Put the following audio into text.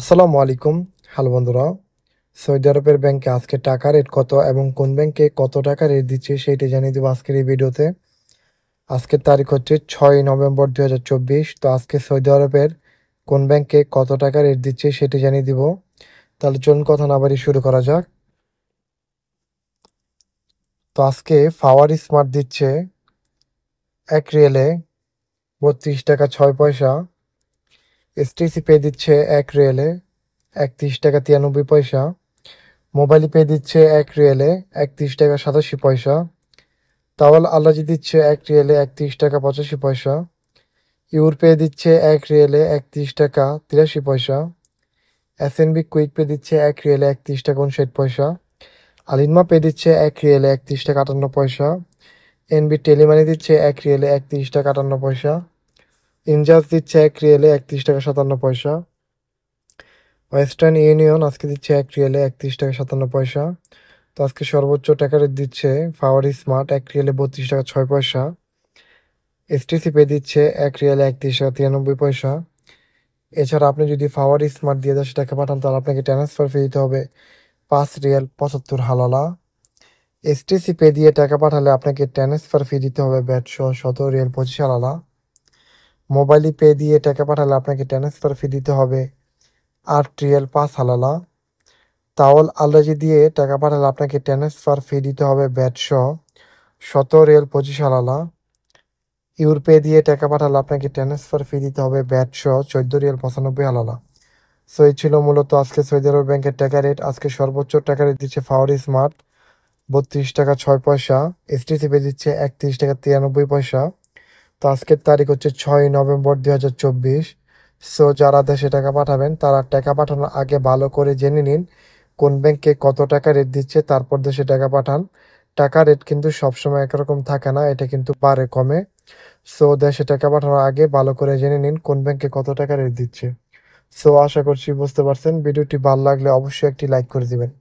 আসসালামু আলাইকুম হ্যালো বন্ধুরা সৌদি আরবের ব্যাংকে আজকে টাকা রেট কত এবং কোন ব্যাংকে কত টাকা রেট দিচ্ছে সেইটা জানিয়ে দেবো আজকের এই ভিডিওতে আজকের তারিখ হচ্ছে ছয় নভেম্বর দু তো আজকে সৌদি আরবের কোন ব্যাংকে কত টাকা রেট দিচ্ছে সেটা জানিয়ে দিব তাহলে চলুন কথা না বাড়ি শুরু করা যাক তো আজকে ফাওয়ার স্মার্ট দিচ্ছে এক রিয়েলে বত্রিশ টাকা ছয় পয়সা এসটিসি পে দিচ্ছে এক রিয়েলে একত্রিশ টাকা তিরানব্বই পয়সা মোবাইল পে দিচ্ছে এক রিয়েলে একত্রিশ টাকা সাতাশি পয়সা তাওয়াল আল্লাজি দিচ্ছে এক রিয়েলে একত্রিশ টাকা পঁচাশি পয়সা ইউর পে দিচ্ছে এক রিয়েলে একত্রিশ টাকা তিরাশি পয়সা এস বি কুইক পে দিচ্ছে এক রিয়েলে একত্রিশ টাকা উনষাট পয়সা আলিনমা পে দিচ্ছে এক রিয়েলে একত্রিশ টাকা আটান্ন পয়সা এনবি টেলিমানি দিচ্ছে এক রিয়েলে একত্রিশ টাকা আটান্ন পয়সা ইনজাস দিচ্ছে এক রিয়েলে একত্রিশ টাকা সাতান্ন পয়সা ওয়েস্টার্ন ইউনিয়ন আজকে দিচ্ছে এক রিয়েলে একত্রিশ টাকা সাতান্ন পয়সা তো আজকে সর্বোচ্চ টাকা রেট দিচ্ছে ফাওয়ার স্মার্ট এক রিয়েলে বত্রিশ টাকা ছয় পয়সা এসটিসি পে দিচ্ছে এক রিয়েলে একত্রিশ টাকা তিরানব্বই পয়সা এছাড়া আপনি যদি ফাওয়ার স্মার্ট দিয়ে দশ টাকা পাঠান তাহলে আপনাকে ট্রান্সফার ফি দিতে হবে পাঁচ রিয়েল পঁচাত্তর হালালা এসটিসি পে দিয়ে টাকা পাঠালে আপনাকে ট্রান্সফার ফি দিতে হবে ব্যাট সহ সতেরো রিয়েল পঁচিশ হালালা মোবাইল পে দিয়ে টাকা পাঠালে আপনাকে ট্রান্সফার ফি দিতে হবে আর ট্রিয়েল পাস হালালা তাওয়াল আলরাজি দিয়ে টাকা পাঠালে আপনাকে ট্রান্সফার ফি দিতে হবে ব্যাটসহ শত রিয়েল পঁচিশ হালালা ইউরপে দিয়ে টাকা পাঠালে আপনাকে ট্রান্সফার ফি দিতে হবে ব্যাটসহ চোদ্দো রিয়েল পঁচানব্বই হালালা সো এই ছিল মূলত আজকে সৌদি আরব ব্যাংকের টাকা রেট আজকে সর্বোচ্চ টাকা রেট দিচ্ছে ফাওয়ার স্মার্ট বত্রিশ টাকা ছয় পয়সা এসটিসিপে দিচ্ছে একত্রিশ টাকা তিরানব্বই পয়সা তো আজকের তারিখ হচ্ছে ছয় নভেম্বর দুই হাজার চব্বিশ সো যারা দেশে টাকা পাঠাবেন তারা টাকা পাঠানোর আগে ভালো করে জেনে নিন কোন ব্যাংকে কত টাকা রেট দিচ্ছে তারপর দেশে টাকা পাঠান টাকা রেট কিন্তু সবসময় একরকম থাকে না এটা কিন্তু বারে কমে সো দেশে টাকা পাঠানোর আগে ভালো করে জেনে নিন কোন ব্যাংকে কত টাকা রেট দিচ্ছে সো আশা করছি বুঝতে পারছেন ভিডিওটি ভালো লাগলে অবশ্যই একটি লাইক করে দিবেন